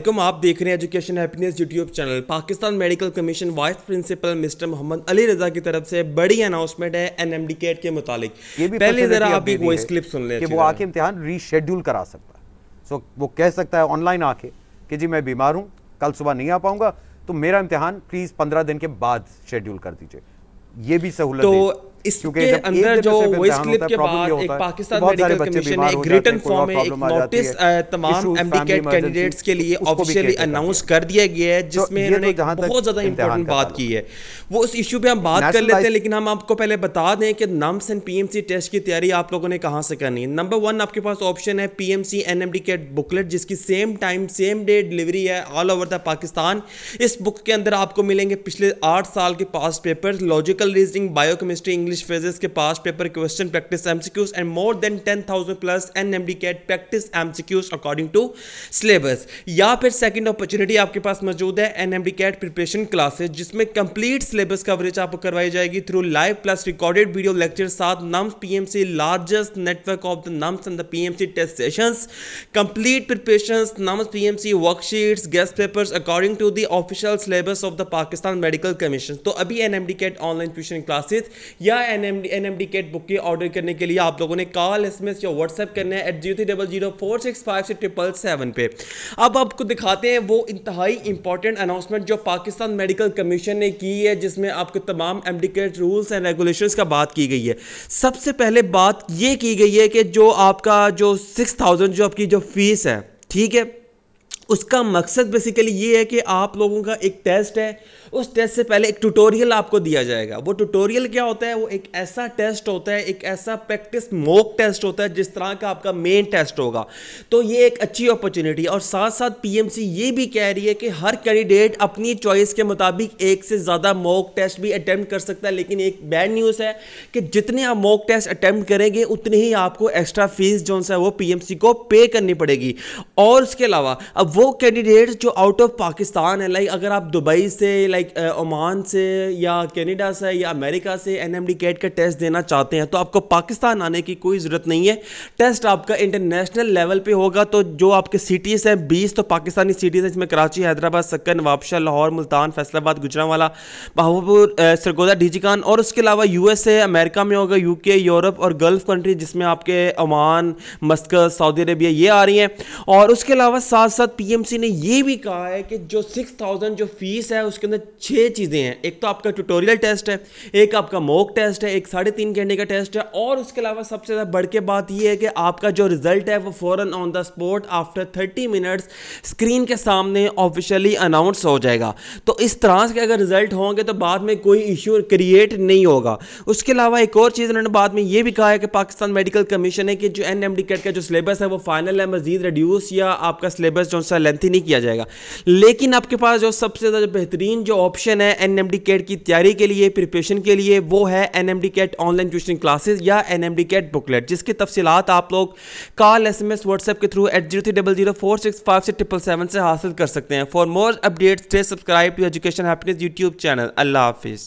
welcome आप देख रहे हैं education happiness YouTube channel Pakistan medical commission vice principal mister Mohammad Ali Raza की तरफ से बड़ी अनाउंसमेंट है एनएमडी केट के मुतालिक पहले जरा आप एक वॉइस क्लिप सुन लें कि वो आके इम्तिहान रीशेड्यूल करा सकता है सो वो कह सकता है ऑनलाइन आके कि जी मैं बीमार हूँ कल सुबह नहीं आ पाऊंगा तो मेरा इम्तिहान प्लीज़ पंद्रह दिन के बाद शेड्यूल कर दीजिए ये भी सहूलत तो इसके अंदर जो वॉइस क्लिप के बाद एक पाकिस्तान मेडिकल कमीशन ने एक रिटर्न फॉर्म में एक नोटिस तमाम एमडीकेट कैंडिडेट्स के लिए ऑफिशियली अनाउंस कर दिया गया है तो जिसमें इन्होंने तो बहुत ज़्यादा इंपॉर्टेंट बात की है वो उस इशू पे हम बात कर लेते हैं लेकिन हम आपको पहले बता दें कि नम्स एंड पीएमसी टेस्ट की तैयारी आप लोगों ने कहाँ से करनी है नंबर वन आपके पास ऑप्शन है पीएमसी एनएमडीकेट बुकलेट जिसकी same time same day delivery है ऑल ओवर द पाकिस्तान इस बुक के अंदर आपको मिलेंगे पिछले आठ साल के पास paper logical reasoning biochemistry English phrases के पास paper question practice MCQs and more than ten thousand plus N M D CAT practice MCQs according to syllabus या फिर सेकेंड अपॉर्चुनिटी आपके पास मौजूद है N M D CAT preparation classes जिसमें complete syllabus coverage आपको करवाई जाएगी through live plus recorded video lecture साथ NUMS P M C largest network of the NUMS and the P M C test session complete preparation NUMS P M C worksheets guess paper according to the official syllabus of the Pakistan medical commission तो अभी N M D CAT online tuition classes या नया N M D N M D CAT book की order करने के लिए आप लोगों ने कॉल एस एम एस या व्हाट्सएप करना है at zero three double zero four six five से ट्रिपल सेवन पे अब आपको दिखाते हैं वो इंतहाई इंपॉर्टेंट अनाउंसमेंट जो पाकिस्तान मेडिकल कमीशन ने की है जिसमें आपको तमाम M D CAT rules and regulation का बात की गई है सबसे पहले बात ये की गई है कि जो आपका जो सिक्स थाउजेंड जो आपकी जो फीस है ठीक है उसका मकसद बेसिकली ये है कि आप लोगों का एक टेस्ट है उस टेस्ट से पहले एक ट्यूटोरियल आपको दिया जाएगा वो ट्यूटोरियल क्या होता है वो एक ऐसा टेस्ट होता है एक ऐसा प्रैक्टिस मोक टेस्ट होता है जिस तरह का आपका मेन टेस्ट होगा तो ये एक अच्छी अपॉर्चुनिटी और साथ साथ पीएमसी ये भी कह रही है कि हर कैंडिडेट अपनी चॉइस के मुताबिक एक से ज़्यादा मॉक टेस्ट भी अटैम्प्ट कर सकता है लेकिन एक बैड न्यूज़ है कि जितने आप मॉक टेस्ट अटैम्प्ट करेंगे उतनी ही आपको एक्स्ट्रा फीस जो है वो पी को पे करनी पड़ेगी और उसके अलावा अब वो कैंडिडेट्स जो आउट ऑफ पाकिस्तान है लाइक अगर आप दुबई से लाइक ओमान से या कनाडा से या अमेरिका से एनएमडी कैट e का टेस्ट देना चाहते हैं तो आपको पाकिस्तान आने की कोई ज़रूरत नहीं है टेस्ट आपका इंटरनेशनल लेवल पे होगा तो जो आपके सिटीज़ हैं बीस तो पाकिस्तानी सिटीज़ हैं जिसमें कराची हैदराबाद सक्कर नवाबशाह लाहौर मुल्तान फैसलाबाद गुजरावाला महबूबपुर सरगोदा डीजीकान और उसके अलावा यू अमेरिका में होगा यू यूरोप और गल्फ़ कंट्री जिसमें आपके ओमान मस्कत सऊदी अरेबिया ये आ रही हैं और उसके अलावा साथ साथ पी डीएमसी ने ये भी कहा है कि जो सिक्स थाउजेंड जो फीस है उसके अंदर छः चीज़ें हैं एक तो आपका ट्यूटोरियल टेस्ट है एक आपका मॉक टेस्ट है एक साढ़े तीन घंटे का टेस्ट है और उसके अलावा सबसे ज़्यादा बढ़ के बात यह है कि आपका जो रिजल्ट है वो फ़ौरन on the spot after thirty minutes screen के सामने ऑफिशियली अनाउंस हो जाएगा तो इस तरह के अगर रिजल्ट होंगे तो बाद में कोई इशू क्रिएट नहीं होगा उसके अलावा एक और चीज़ उन्होंने बाद में ये भी कहा है कि पाकिस्तान मेडिकल कमीशन है कि जो एन एम का जो सिलेबस है वो फाइनल है मजीद रिड्यूस या आपका सिलेबस जो सा ज़्यादा लेंथी नहीं किया जाएगा लेकिन आपके पास जो सबसे ज़्यादा जो बेहतरीन जो ऑप्शन है एन कैट की तैयारी के लिए प्रिपरेशन के लिए वो है N CAT online tuition classes या एन कैट बुकलेट जिसकी तफसीत आप लोग कॉल एस एम व्हाट्सएप के through at zero three double zero four six five six triple seven से हासिल कर सकते हैं for more updates stay subscribe to Education happiness YouTube channel अल्लाह हाफिज़